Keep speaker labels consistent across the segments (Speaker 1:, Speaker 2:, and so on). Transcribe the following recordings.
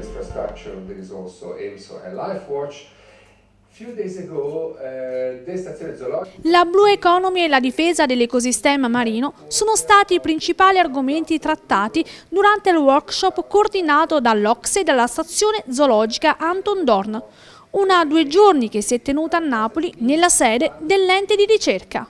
Speaker 1: infrastructure, there is also EMSO and LifeWatch. Uh,
Speaker 2: la Blue Economy e la difesa dell'ecosistema marino sono stati i principali argomenti trattati durante il workshop coordinato dall'Ocse e dalla stazione zoologica Anton Dorn, una due giorni che si è tenuta a Napoli nella sede dell'ente di ricerca.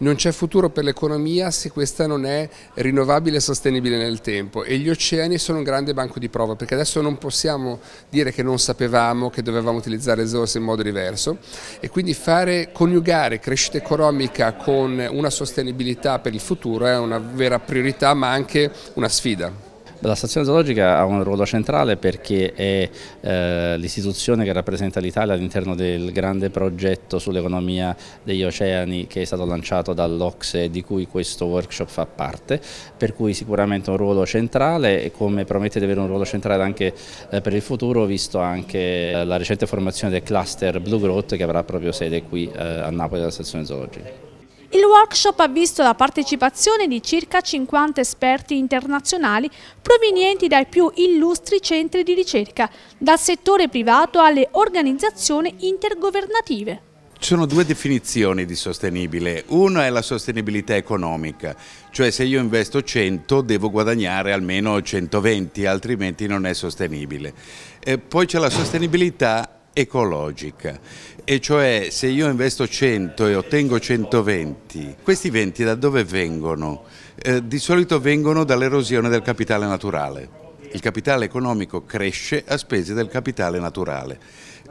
Speaker 1: Non c'è futuro per l'economia se questa non è rinnovabile e sostenibile nel tempo e gli oceani sono un grande banco di prova perché adesso non possiamo dire che non sapevamo che dovevamo utilizzare risorse in modo diverso e quindi fare, coniugare crescita economica con una sostenibilità per il futuro è una vera priorità ma anche una sfida. La stazione zoologica
Speaker 3: ha un ruolo centrale perché è eh, l'istituzione che rappresenta l'Italia all'interno del grande progetto sull'economia degli oceani che è stato lanciato dall'Ocse e di cui questo workshop fa parte, per cui sicuramente un ruolo centrale e come promette di avere un ruolo centrale anche eh, per il futuro, visto anche eh, la recente formazione del cluster Blue Growth che avrà proprio sede qui eh, a Napoli della stazione zoologica.
Speaker 2: Il workshop ha visto la partecipazione di circa 50 esperti internazionali provenienti dai più illustri centri di ricerca, dal settore privato alle organizzazioni intergovernative.
Speaker 4: Ci sono due definizioni di sostenibile. Una è la sostenibilità economica, cioè se io investo 100 devo guadagnare almeno 120, altrimenti non è sostenibile. E poi c'è la sostenibilità ecologica e cioè se io investo 100 e ottengo 120, questi 20 da dove vengono? Eh, di solito vengono dall'erosione del capitale naturale. Il capitale economico cresce a spese del capitale naturale.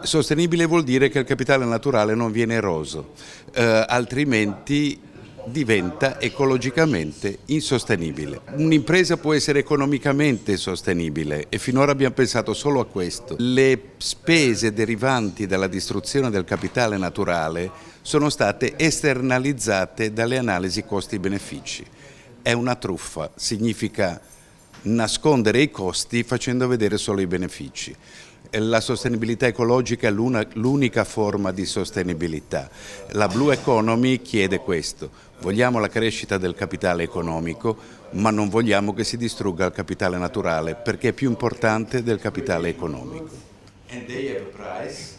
Speaker 4: Sostenibile vuol dire che il capitale naturale non viene eroso, eh, altrimenti diventa ecologicamente insostenibile. Un'impresa può essere economicamente sostenibile e finora abbiamo pensato solo a questo. Le spese derivanti dalla distruzione del capitale naturale sono state esternalizzate dalle analisi costi-benefici. È una truffa, significa nascondere i costi facendo vedere solo i benefici la sostenibilità ecologica è l'unica forma di sostenibilità. La Blue Economy chiede questo, vogliamo la crescita del capitale economico ma non vogliamo che si distrugga il capitale naturale perché è più importante del capitale economico. And they have a price.